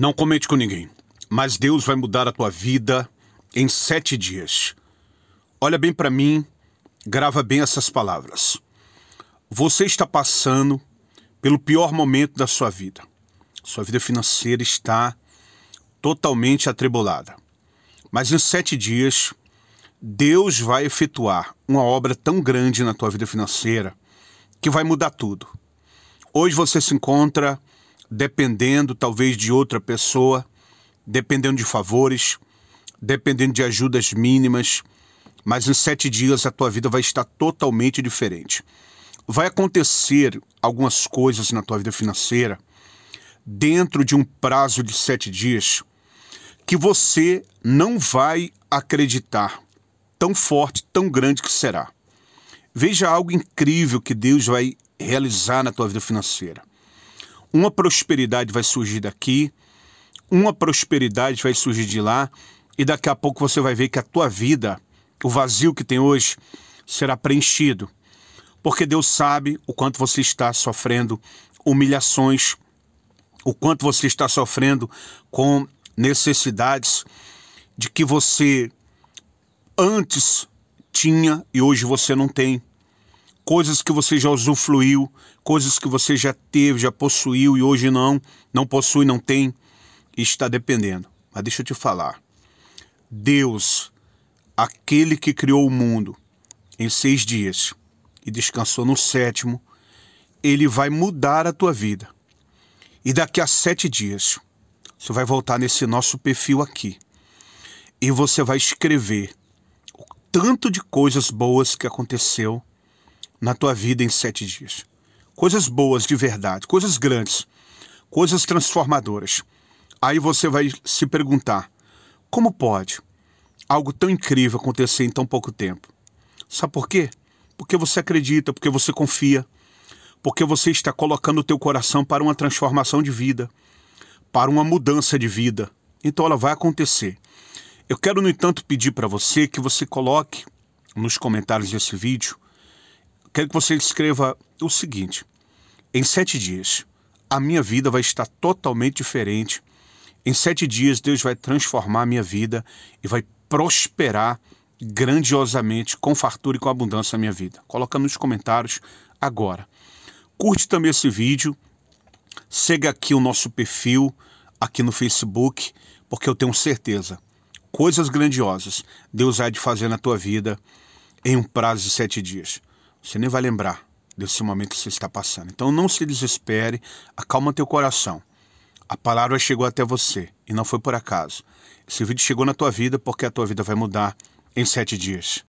Não comente com ninguém, mas Deus vai mudar a tua vida em sete dias. Olha bem para mim, grava bem essas palavras. Você está passando pelo pior momento da sua vida. Sua vida financeira está totalmente atribulada. Mas em sete dias, Deus vai efetuar uma obra tão grande na tua vida financeira que vai mudar tudo. Hoje você se encontra dependendo talvez de outra pessoa, dependendo de favores, dependendo de ajudas mínimas, mas em sete dias a tua vida vai estar totalmente diferente. Vai acontecer algumas coisas na tua vida financeira dentro de um prazo de sete dias que você não vai acreditar, tão forte, tão grande que será. Veja algo incrível que Deus vai realizar na tua vida financeira. Uma prosperidade vai surgir daqui, uma prosperidade vai surgir de lá, e daqui a pouco você vai ver que a tua vida, o vazio que tem hoje, será preenchido. Porque Deus sabe o quanto você está sofrendo humilhações, o quanto você está sofrendo com necessidades de que você antes tinha e hoje você não tem coisas que você já usufruiu, coisas que você já teve, já possuiu e hoje não, não possui, não tem, está dependendo. Mas deixa eu te falar. Deus, aquele que criou o mundo em seis dias e descansou no sétimo, ele vai mudar a tua vida. E daqui a sete dias, você vai voltar nesse nosso perfil aqui e você vai escrever o tanto de coisas boas que aconteceu na tua vida em sete dias. Coisas boas de verdade, coisas grandes, coisas transformadoras. Aí você vai se perguntar: como pode algo tão incrível acontecer em tão pouco tempo? Sabe por quê? Porque você acredita, porque você confia, porque você está colocando o teu coração para uma transformação de vida, para uma mudança de vida. Então ela vai acontecer. Eu quero, no entanto, pedir para você que você coloque nos comentários desse vídeo quero que você escreva o seguinte: em sete dias, a minha vida vai estar totalmente diferente. Em sete dias, Deus vai transformar a minha vida e vai prosperar grandiosamente, com fartura e com abundância a minha vida. Coloca nos comentários agora. Curte também esse vídeo, Segue aqui o nosso perfil aqui no Facebook, porque eu tenho certeza, coisas grandiosas Deus há de fazer na tua vida em um prazo de sete dias. Você nem vai lembrar desse momento que você está passando. Então não se desespere, acalma teu coração. A palavra chegou até você e não foi por acaso. Esse vídeo chegou na tua vida porque a tua vida vai mudar em sete dias.